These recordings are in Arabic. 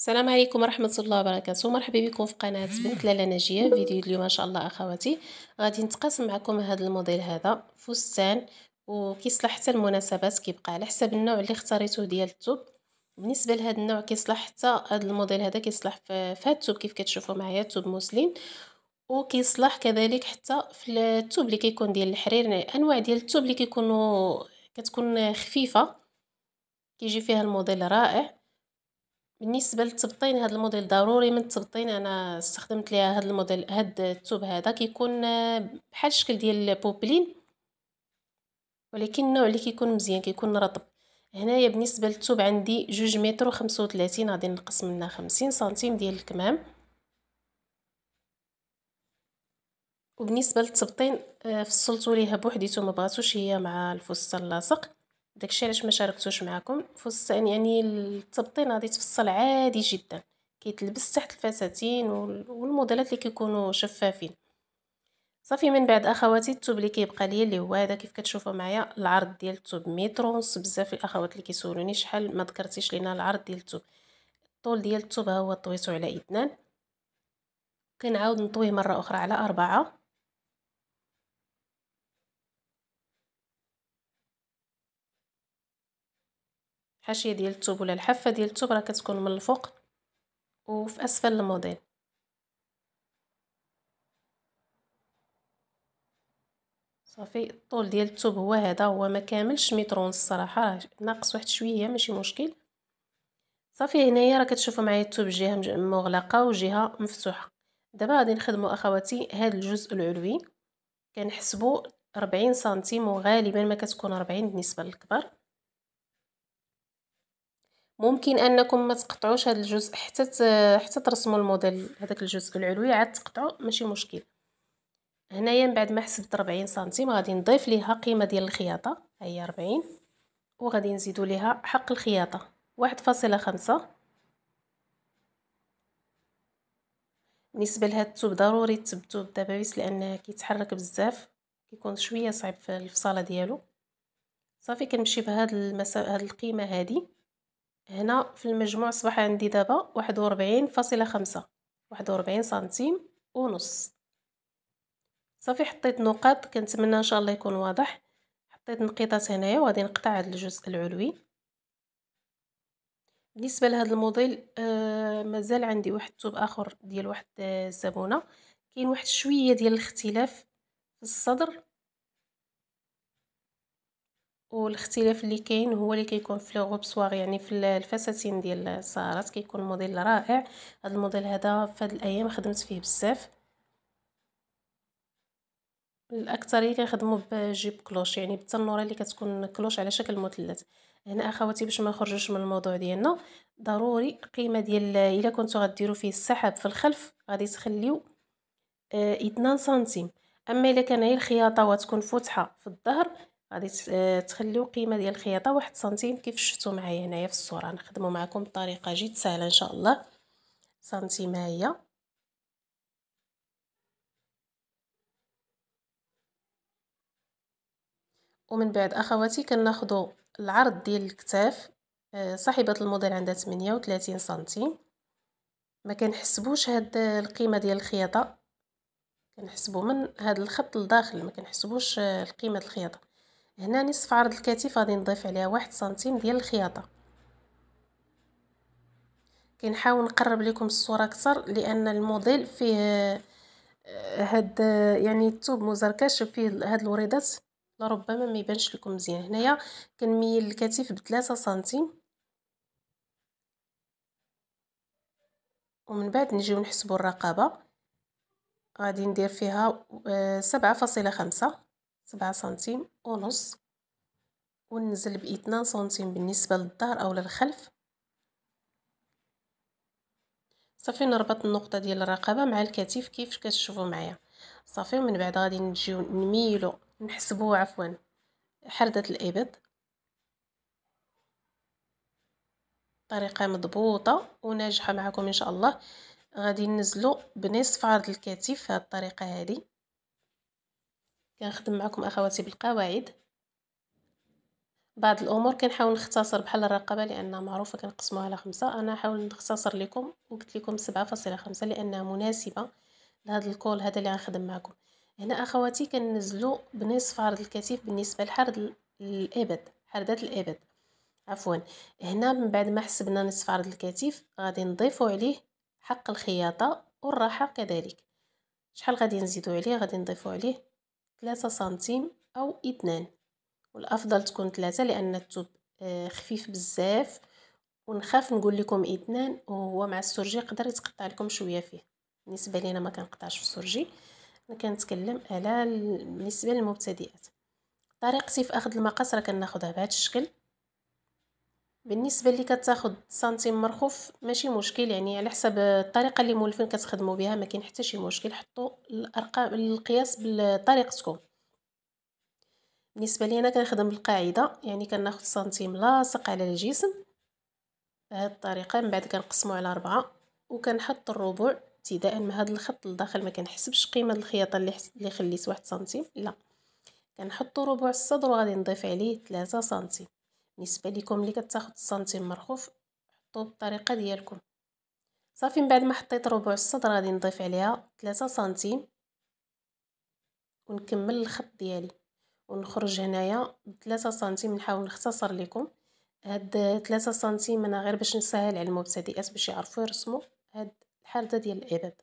السلام عليكم ورحمة الله وبركاته مرحبا بكم في قناة بنت لالا نجية فيديو اليوم إن شاء الله أخواتي غادي نتقاسم معكم هذا الموديل هذا فستان وكيصلح حتى المناسبات كيبقى على حسب النوع اللي اختاريتوه ديال الثوب بالنسبة لهذا النوع كيصلح حتى هذا الموديل هذا كيصلح في هذا الثوب كيف كتشوفوا معايا الثوب موسلين وكيصلح كذلك حتى في الثوب اللي كيكون ديال الحرير يعني انواع ديال الثوب اللي كيكونوا كتكون خفيفه كيجي فيها الموديل رائع بالنسبه للتبطين هذا الموديل ضروري من التبطين انا استخدمت ليها هذا الموديل هذا الثوب هذا كيكون آه، بحال الشكل ديال البوبلين ولكن النوع اللي كيكون مزيان كيكون رطب هنايا بالنسبه للثوب عندي جوج متر و35 غادي نقص منها خمسين سنتيم ديال الكمام وبالنسبه للتبطين آه، فصلتو ليها بوحديتو ما بغاتوش هي مع الفستان اللاصق داكشي علاش ما شاركتوش معكم فستان يعني, يعني التبطين غادي يتفصل عادي جدا كيتلبس تحت الفساتين والموديلات اللي كيكونوا شفافين صافي من بعد اخواتي الثوب اللي كيبقى ليا اللي هو هذا كيف كتشوفوا معايا العرض ديال الثوب متر ونص بزاف الاخوات اللي كيسولوني شحال ما ذكرتيش لينا العرض ديال الثوب الطول ديال الثوب ها هو طويته على اثنان كنعاود نطويه مره اخرى على أربعة الحاشيه ديال الثوب ولا الحافه ديال الثوب راه كتكون من الفوق وفي اسفل الموديل صافي الطول ديال الثوب هو هذا هو ما كاملش متر ونص ناقص واحد شويه ماشي مشكل صافي هنايا راه كتشوفوا معايا الثوب جهه مغلقه وجهه مفتوحه دابا غادي نخدموا اخواتي هذا الجزء العلوي كنحسبوا 40 سنتيم وغالبا ما كتكون 40 بالنسبه للكبار ممكن انكم ما تقطعوش هذا الجزء حتى حتى ترسموا الموديل هذاك الجزء العلوي عاد تقطعوا ماشي مشكل هنايا من بعد ما حسبت 40 سنتيم غادي نضيف ليها قيمه ديال الخياطه ها هي 40 وغادي نزيدو ليها حق الخياطه واحد فاصلة خمسة بالنسبه لهاد الثوب ضروري تثبتوه بالدبابيس لان كيتحرك بزاف كيكون شويه صعيب في الفصاله ديالو صافي كنمشي بهاد المسا... هاد القيمه هادي هنا في المجموع صباح عندي دابا واحد وربعين فاصلة خمسة واحد وربعين سنتيم ونص صافي حطيت نقاط كنتمنى ان شاء الله يكون واضح حطيت نقيطات هنايا وغادي نقطع هاد الجزء العلوي بالنسبه لهذا الموديل آه مازال عندي واحد ثوب اخر ديال واحد آه، الزبونه كاين واحد شويه ديال الاختلاف في الصدر والاختلاف اللي كاين هو اللي كيكون في لوغوبسوار يعني في الفساتين ديال السهرات كيكون موديل رائع هذا الموديل هذا في هاد الايام خدمت فيه بزاف الاكثريه كيخدموا بجيب كلوش يعني بالتنوره اللي كتكون كلوش على شكل مثلث هنا اخواتي باش ما نخرجوش من الموضوع ديالنا ضروري القيمه ديال الا كنتو غديروا فيه السحاب في الخلف غادي تخليو اه 2 سنتيم اما الا كان هي الخياطه وتكون فتحه في الظهر غادي آه، تخليو قيمه ديال الخياطه واحد سنتيم كيف شفتوا معايا هنايا في الصوره نخدموا معكم بطريقه جد سهله ان شاء الله سنتيم هي ومن بعد اخواتي كناخذوا العرض ديال الكتاف آه، صاحبه الموديل عندها 38 سنتيم ما كنحسبوش هاد القيمه ديال الخياطه كنحسبوا من هاد الخط لداخل ما كنحسبوش آه، القيمه الخياطه هنا نصف عرض الكتف غادي نضيف عليها واحد سنتيم ديال الخياطه كنحاول نقرب لكم الصوره اكثر لان الموديل فيه آه، هاد آه، يعني الثوب مزركش فيه هاد الوريدات لربما ما يبانش لكم مزيان هنايا كنميل الكتف ب سنتيم ومن بعد نجيو نحسبوا الرقبه غادي ندير فيها آه، سبعة فاصلة خمسة سبعة سنتيم ونص وننزل باثنان سنتيم بالنسبه للظهر او للخلف صافي نربط النقطه ديال الرقبه مع الكتيف كيف كتشوفوا معايا صافي ومن بعد غادي نجيو نميلو نحسبو عفوا حرده الابد طريقه مضبوطه وناجحه معكم ان شاء الله غادي ننزلو بنصف عرض الكتيف هاد الطريقه هذه كنخدم معكم اخواتي بالقواعد بعض الامور كنحاول نختصر بحال الرقبه لان معروفه كنقسموها على خمسة انا حاول نختصر لكم وقلت لكم سبعة فاصلة خمسة لانها مناسبه لهذا الكول هذا اللي غنخدم معكم هنا اخواتي كننزلوا بنصف عرض الكتف بالنسبه لحرد الابد حردات الابد عفوا هنا من بعد ما حسبنا نصف عرض الكتف غادي نضيفوا عليه حق الخياطه والراحه كذلك شحال غادي نزيدو عليه غادي نضيفو عليه ثلاثة سنتيم أو اثنان والأفضل تكون ثلاثة لأن الثوب آه، خفيف بزاف ونخاف نقول لكم اثنان وهو مع السرجي يقدر يتقطع لكم شويه فيه بالنسبه لينا ما قطعش في السرجي انا كنتكلم على بالنسبه للمبتدئات طريقتي في اخذ المقاس راه كناخذها بهذا الشكل بالنسبه اللي كتاخد سنتيم مرخوف ماشي مشكل يعني على حسب الطريقه اللي مولفين كتخدموا بها ما كاين حتى شي مشكل حطوا الارقام القياس بطريقتكم بالنسبه لي انا كنخدم بالقاعده يعني كناخد سنتيم لاصق على الجسم بهذه الطريقه من بعد كنقسمو على أربعة وكنحط الربع ابتداء من هذا الخط لداخل ما كنحسبش قيمه الخياطه اللي حس... اللي خليت واحد سنتيم لا كنحطو ربع الصدر وغادي نضيف عليه ثلاثة سنتيم بالنسبه لكم اللي كتاخد السنتيم مرخوف حطوه بالطريقه ديالكم صافي من بعد ما حطيت ربع الصدر غادي نضيف عليها 3 سنتيم ونكمل الخط ديالي ونخرج هنايا ب 3 سنتيم نحاول نختصر لكم هاد 3 سنتيم انا غير باش نسهل على المبتدئات باش يعرفوا يرسموا هاد الحرده ديال الابد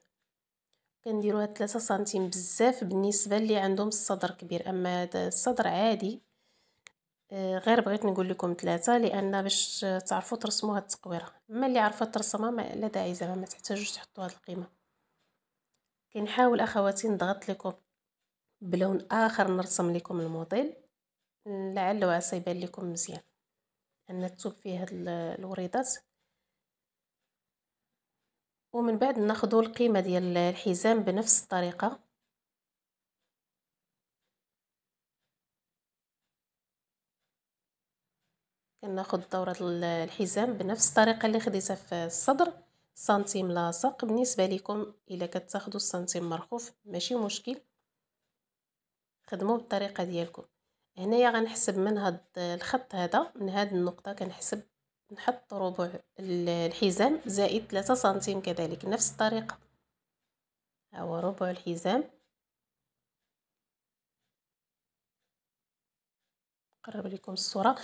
كنديروا هاد 3 سنتيم بزاف بالنسبه اللي عندهم الصدر كبير اما هاد الصدر عادي آه، غير بغيت نقول لكم ثلاثه لان باش تعرفوا ترسموا هاد التقويره اما اللي عرفت ترسمها ما لا داعي زعما ما تحتاجوش تحطوا هاد القيمه كنحاول اخواتي نضغط لكم بلون اخر نرسم لكم الموديل لعل وعسى يبان لكم مزيان ان الثوب فيه هاد الوريدات ومن بعد ناخذ القيمه ديال الحزام بنفس الطريقه كناخد دورة الحزام بنفس الطريقة اللي خديتها في الصدر سنتيم لاصق بالنسبة لكم إلا كتاخدو السنتيم مرخوف ماشي مشكل خدمو بالطريقة ديالكم هنايا غنحسب من هاد الخط هذا من هاد النقطة كنحسب نحط ربع الحزام زائد ثلاثة سنتيم كذلك نفس الطريقة ها هو ربع الحزام نقرب لكم الصوره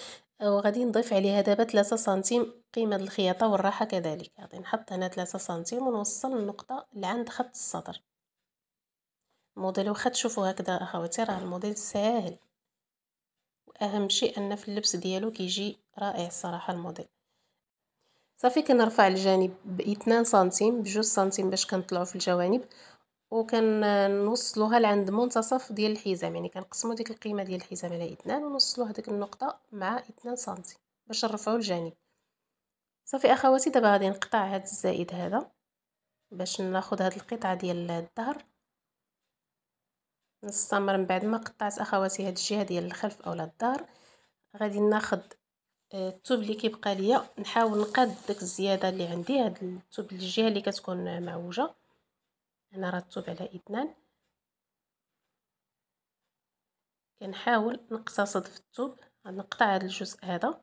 وغادي نضيف عليها دابا 3 سنتيم قيمة الخياطة والراحة كذلك غادي نحط هنا 3 سنتيم ونوصل النقطة لعند خط السطر الموديل واخا تشوفوا هكذا اخواتي راه الموديل ساهل واهم شيء ان في اللبس ديالو كيجي رائع الصراحه الموديل صافي كنرفع الجانب ب 2 سنتيم بجوج سنتيم باش كنطلعو في الجوانب وكنوصلوها لعند منتصف ديال الحزام يعني كنقسموا ديك القيمه ديال الحزام على اثنان ونوصلوا هذيك النقطه مع اثنان سنتي باش نرفعوا الجانب صافي اخواتي دابا غادي نقطع هذا الزائد هذا باش ناخذ هذه القطعه ديال الظهر نستمر من بعد ما قطعت اخواتي هاد الجهه ديال الخلف اولا الظهر غادي ناخذ آه، الثوب اللي كيبقى ليا نحاول نقاد داك الزياده اللي عندي هاد الثوب الجهه اللي كتكون معوجه انا راه تطوب على اثنان كنحاول نقتصد في الثوب نقطع هذا الجزء هذا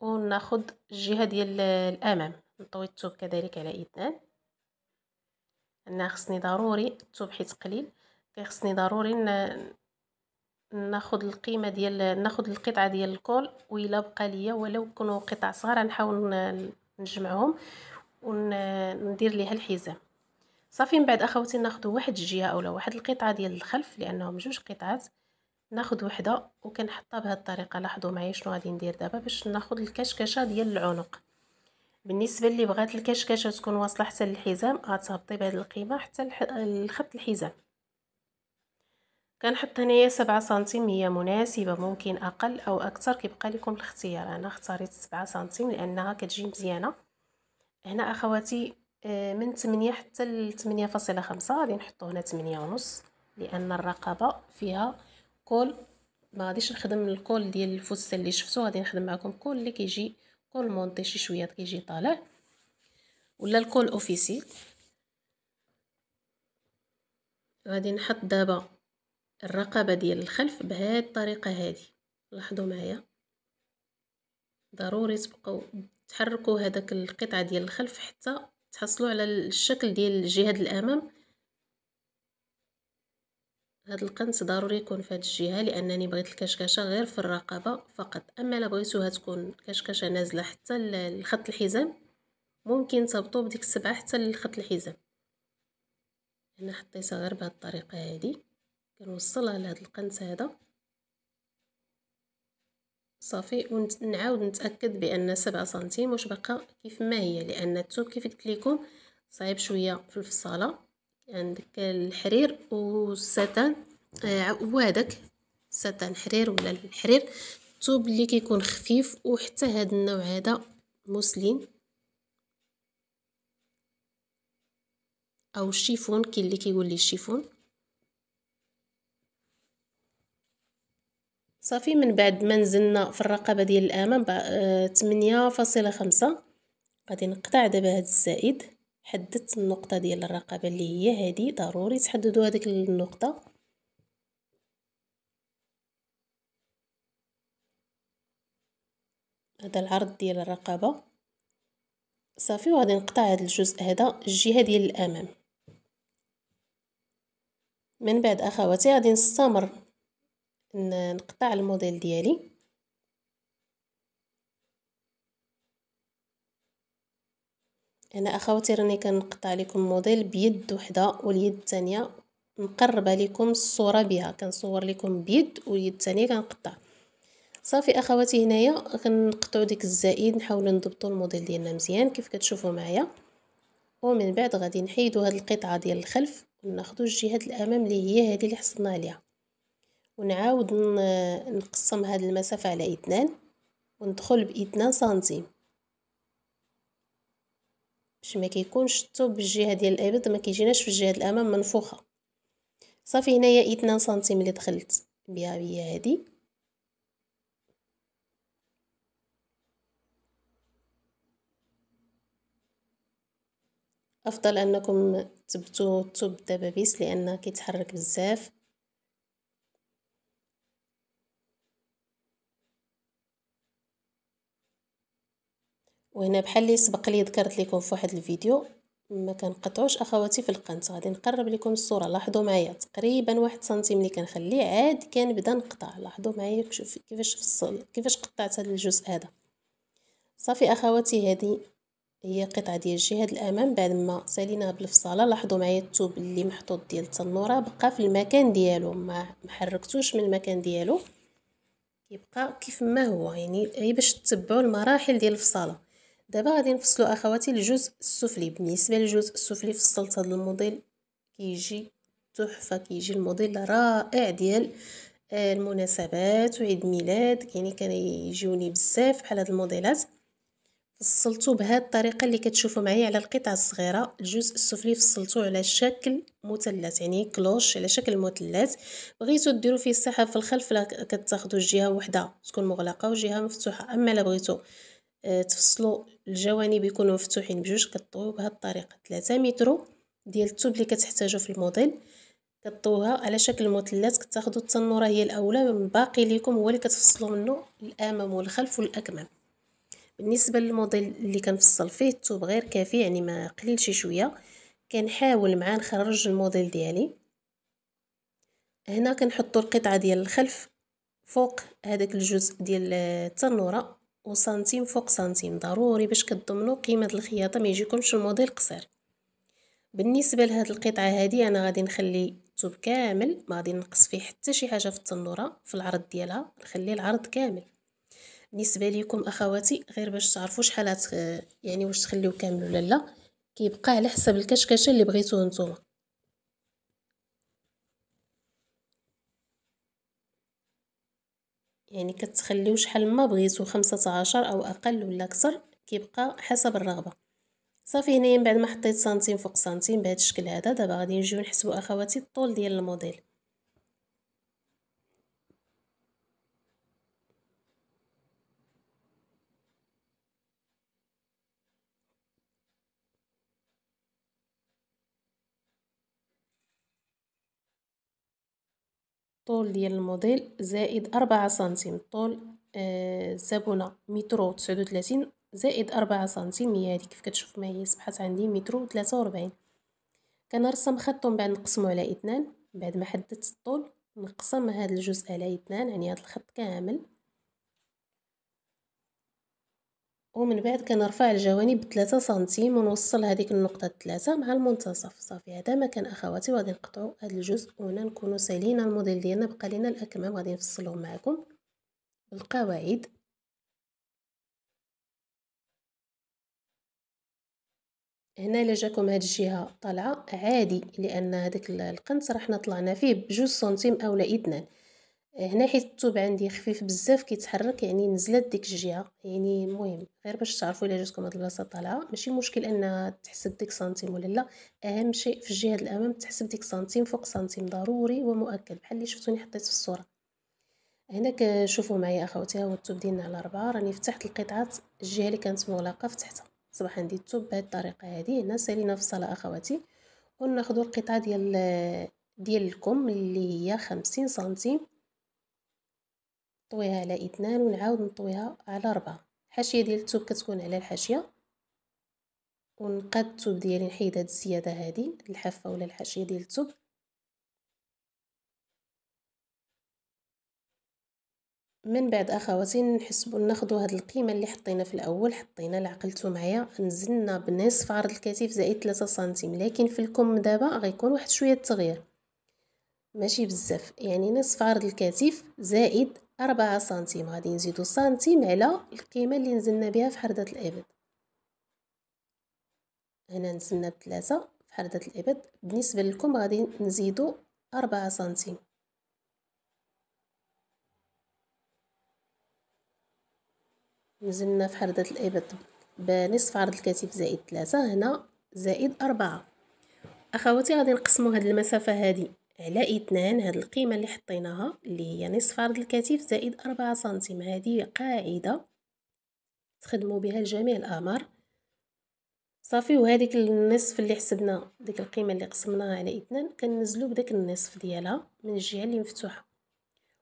وناخذ الجهه ديال الامام نطوي الثوب كذلك على اثنان انا خصني ضروري الثوب حيت قليل كيخصني ضروري ناخذ القيمه ديال ناخذ القطعه ديال الكول و الا بقى ليا ولو كانوا قطع صغار نحاول نجمعهم وندير ليها الحزام صافي من بعد اخوتي ناخذ واحد الجهه اولا واحد القطعه ديال الخلف لانهم جوج قطعات ناخذ وحده وكنحطها بهذه الطريقه لاحظوا معايا شنو غادي ندير دابا باش ناخذ الكشكشه ديال العنق بالنسبه اللي بغات الكشكشه تكون واصله حتى للحزام غتهبطي بهذه القيمه حتى الخط الحزام كنحط هنايا سبعة سنتيم هي مناسبه ممكن اقل او اكثر كيبقى لكم الاختيار انا اختاريت سبعة سنتيم لانها كتجي مزيانه هنا اخواتي آه، من 8 حتى ل 8.5 غادي نحطو هنا 8 ونص لان الرقبه فيها كل ما غاديش نخدم الكول ديال الفستان اللي شفتو غادي نخدم معكم كل اللي كيجي كل مونطي شي شويه كيجي طالع ولا الكول اوفيسي غادي نحط دابا الرقبه ديال الخلف بهاد الطريقه هذه لاحظوا معايا ضروري تبقاو تحركوا هذاك القطعه ديال الخلف حتى تحصلوا على الشكل ديال الجهه الامام هاد القنص ضروري يكون في هاد الجهه لانني بغيت الكشكشه غير في الرقبه فقط اما لا بغيتوها تكون كشكشه نازله حتى لخط الحزام ممكن تربطوا بديك السبعه حتى لخط الحزام انا حطيتها غير بهاد الطريقه هادي كنوصلها لهاد القنص هذا صافي ونعاود نتاكد بان سبعة سنتيم واش باقا كيف ما هي لان الثوب كيف قلت لكم صعيب شويه في الفصاله عندك الحرير والستان آه، وهذاك الستان حرير ولا الحرير الثوب اللي كيكون خفيف وحتى هذا النوع هذا موسلين او الشيفون كاين اللي كيقول لي الشيفون صافي من بعد ما نزلنا في الرقبه ديال الامام 8.5 آه، غادي نقطع دابا هاد الزائد حددت النقطه ديال الرقبه اللي هي هادي ضروري تحددوا هذيك النقطه هذا العرض ديال الرقبه صافي وغادي نقطع هذا الجزء هذا الجهه ديال الامام من بعد اخواتي غادي نستمر نقطع الموديل ديالي انا اخواتي راني كنقطع لكم موديل بيد وحده واليد الثانيه نقرب لكم الصوره بها كنصور لكم بيد واليد الثانيه كنقطع صافي اخواتي هنايا غنقطعوا ديك الزائد نحاولوا نضبطوا الموديل ديالنا مزيان كيف كتشوفوا معايا ومن بعد غادي نحيدوا هذه القطعه ديال الخلف وناخذوا الجهه الامام اللي هي هذه اللي حصلنا عليها ونعاود نقسم هاد المسافة على اثنان وندخل باثنان سنتيم باش ما كيكونش الثوب بالجهه ديال الابيض ما كيجيناش في الجهه الامام منفوخه صافي هنايا 2 سنتيم اللي دخلت بها هي هذه افضل انكم تثبتوا الثوب دبابيس لان كيتحرك بزاف وهنا بحال اللي سبق لي ذكرت لكم في واحد الفيديو ما كنقطعوش اخواتي في القنت غادي نقرب لكم الصوره لاحظوا معايا تقريبا واحد سنتيم اللي كنخليه عاد كنبدا نقطع لاحظوا معايا شوف كيفاش فصل كيفاش قطعت هذا الجزء هذا صافي اخواتي هذه هي قطعه ديال الجهه الامام بعد ما ساليناها بالفصاله لاحظوا معايا الثوب اللي محطوط ديال التنوره بقى في المكان ديالو ما حركتوش من المكان ديالو يبقى كيف ما هو يعني غير باش تتبعوا المراحل ديال الفصاله دابا غادي نفصلوا اخواتي الجزء السفلي بالنسبه للجزء السفلي فصلت هذا الموديل كيجي تحفه كيجي الموديل رائع ديال آه، المناسبات وعيد ميلاد يعني كيجيوني بزاف بحال هاد الموديلات فصلته بهاد الطريقه اللي كتشوفوا معايا على القطع الصغيره الجزء السفلي فصلته على شكل مثلث يعني كلوش على شكل مثلث بغيتو ديروا فيه السحاب في الخلف كتاخذوا الجهه وحده تكون مغلقه وجهه مفتوحه اما الا بغيتو آه، تفصلوا الجوانب يكونوا مفتوحين بجوج كطويو بهذه الطريقه 3 متر ديال الثوب اللي كتحتاجو في الموديل كطوها على شكل مثلث كتاخذوا التنوره هي الاولى من باقي ليكم هو اللي كتفصلوا منه الامام والخلف والاكمام بالنسبه للموديل اللي كنفصل فيه الثوب غير كافي يعني ما قليل شي شويه كنحاول معاه نخرج الموديل ديالي هنا كنحطوا القطعه ديال الخلف فوق هذاك الجزء ديال آه، التنوره وسنتيم فوق سنتيم ضروري باش كتضمنوا قيمه الخياطه ما يجيكمش الموديل قصير بالنسبه لهاد القطعه هادي انا غادي نخلي الثوب كامل ما غادي نقص فيه حتى شي حاجه في التنوره في العرض ديالها نخلي العرض كامل بالنسبه ليكم اخواتي غير باش تعرفوا شحال آه، يعني واش تخليو كامل ولا لا كيبقى على حسب الكشكشه اللي بغيتوه نتوما يعني كتخليو شحال ما بغيتو خمسة عشر او اقل ولا اكثر كيبقى حسب الرغبه صافي هنايا من بعد ما حطيت سنتيم فوق سنتيم بهذا الشكل هذا دابا غادي نجيو نحسبو اخواتي الطول ديال الموديل طول ديال الموديل زائد أربعة سنتيم طول الزبونة آه مترو تسعود وتلاتين زائد أربعة سنتيم هي هادي كيف كتشوف ما هي صبحات عندي مترو تلاتة وربعين كنرسم خط ومن بعد نقسمو على اثنان بعد ما حددت الطول نقسم هاد الجزء على اثنان يعني هاد الخط كامل ومن بعد كنرفع الجوانب 3 سنتيم ونوصل هذيك النقطه 3 مع المنتصف صافي هذا ما كان اخواتي وغادي نقطعوا هذا الجزء وهنا نكونوا سالينا الموديل ديالنا بقى لينا الاكمام غادي نفصلهم معكم بالقواعد هنا الا جاكم هاد الجهه طالعه عادي لان هذاك القنت راه حنا طلعنا فيه بجوج سنتيم اولا اثنان آه، هنا حيت الثوب عندي خفيف بزاف كيتحرك يعني نزلت ديك الجهه يعني المهم غير باش تعرفوا الا جاتكم هاد البلاصه طالعه ماشي مشكل ان تحسب ديك سنتيم ولا لا اهم شيء في الجهه الامام تحسب ديك سنتيم فوق سنتيم ضروري ومؤكد بحال اللي شفتوني حطيت في الصوره هناك شوفوا معايا اخواتي ها هو الثوب ديالنا على ربعة راني فتحت القطعات الجهه اللي كانت مغلقه فتحتها صباح عندي الثوب بهذه الطريقه هذه هنا سالينا في الصاله اخواتي وناخذوا القطعه ديال ديال الكم اللي هي خمسين سنتيم نطويها على اثنان ونعاود نطويها على ربعة الحاشيه ديال الثوب كتكون على الحاشيه ونقاد الثوب ديالي نحيد هاد الزياده هادي الحافه ولا الحاشيه ديال الثوب من بعد اخواتي نحسبوا ناخذوا هاد القيمه اللي حطينا في الاول حطينا لعقلتو معايا نزلنا بنصف عرض الكتف زائد 3 سنتيم لكن في الكم دابا غيكون واحد شويه التغيير ماشي بزاف يعني نصف عرض الكتف زائد أربعة سنتيم غادي نزيدو سنتيم على القيمة اللي نزلنا بها في حردة الإبد هنا نزلنا بثلاثة في حردة الإبد بالنسبة لكم غادي نزيدو أربعة سنتيم نزلنا في حردة الإبد بنصف عرض الكتف زائد ثلاثة هنا زائد أربعة أخواتي غادي نقسمو هاد المسافة هادي على اثنان هاد القيمة اللي حطيناها اللي هي نصف عرض الكتف زائد أربعة سنتيم هذه قاعدة تخدموا بها لجميع الأمر صافي وهذيك النصف اللي حسبنا ديك القيمة اللي قسمناها على اثنان كنزلو بداك النصف ديالها من الجهة اللي مفتوحة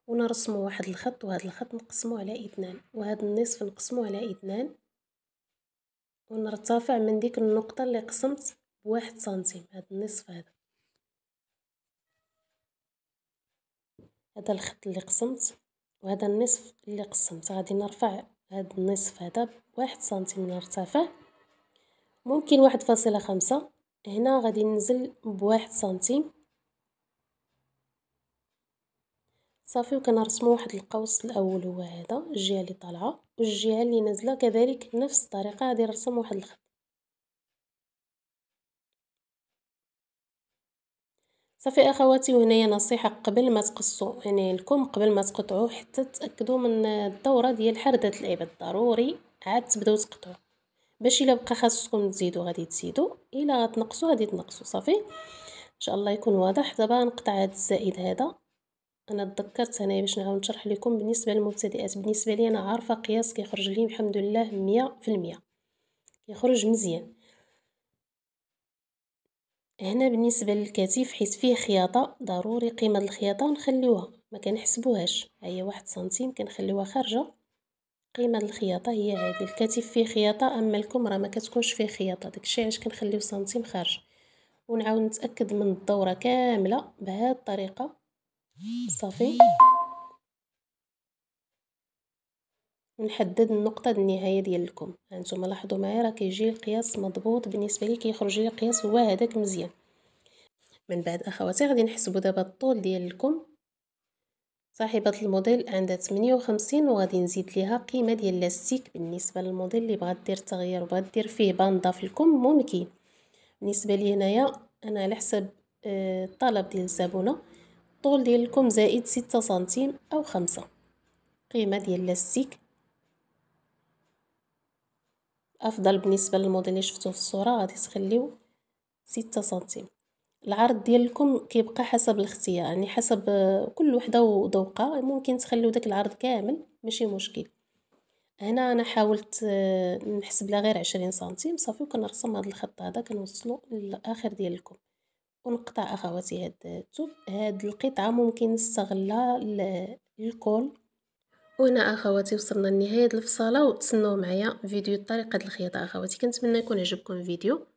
ونرسمو واحد الخط وهاد الخط نقسمو على اثنان وهاد النصف نقسمو على اثنان ونرتفع من ديك النقطة اللي قسمت بواحد سنتيم هاد النصف هذا هذا الخط اللي قسمت وهذا النصف اللي قسمت غادي نرفع هذا النصف هذا بواحد سنتيم نرتفع ممكن واحد فاصلة خمسة هنا غادي ننزل بواحد سنتيم صافي وكنرسمو واحد القوس الاول هو هذا الجهه اللي طالعه والجهه اللي نازله كذلك نفس الطريقه غادي نرسم واحد الخط صافي اخواتي وهنايا نصيحه قبل ما تقصوا يعني لكم قبل ما تقطعوا حتى تاكدوا من الدوره ديال حرده الابط ضروري عاد تبداو تقطعوا باش الا بقى خاصكم تزيدوا غادي تزيدوا الا غتنقصوا غادي تنقصوا صافي ان شاء الله يكون واضح دابا نقطع هذا الزائد هذا انا تذكرت هنايا باش نعاود نشرح لكم بالنسبه للمبتدئات بالنسبه لي انا عارفه قياس كيخرج لي الحمد لله 100% كيخرج مزيان هنا بالنسبه للكتف حيت فيه خياطه ضروري قيمه الخياطه نخليوها ما كنحسبوهاش هي واحد سنتيم كنخليوها خارجه قيمه الخياطه هي هذه الكتف فيه خياطه اما الكم راه ما كتكونش فيه خياطه داكشي علاش كنخليو سنتيم خارج ونعاود نتاكد من الدوره كامله بهذه الطريقه صافي ونحدد النقطة النهاية ديالكم هانتوما يعني لاحظوا معايا راه كيجي القياس مضبوط بالنسبة لي كيخرج لي القياس هو هذاك مزيان من بعد اخواتي غادي نحسبوا دابا الطول ديالكم صاحبة الموديل عندها 58 وغادي نزيد ليها قيمة ديال لاستيك بالنسبة للموديل اللي بغات دير تغيير وبغات دير فيه باندا في الكم ممكن بالنسبة لي هنايا انا على حسب آه، الطلب ديال الزبونة الطول ديالكم زائد 6 سنتيم او 5 قيمة ديال لاستيك افضل بالنسبه للموديل اللي شفتو في الصوره غادي تخليو 6 سنتيم العرض ديالكم كيبقى حسب الاختيار يعني حسب آه، كل وحده وذوقها ممكن تخليو داك العرض كامل ماشي مشكل هنا انا حاولت آه، نحسب لها غير 20 سنتيم صافي وكنرسم هذا الخط هذا كنوصلو للاخر ديالكم ونقطع اخواتي هاد الثوب هاد القطعه ممكن نستغلها للكول وهنا اخواتي وصلنا لنهايه الفصاله وتسنوا معايا فيديو طريقه الخياطه اخواتي كنتمنى يكون عجبكم الفيديو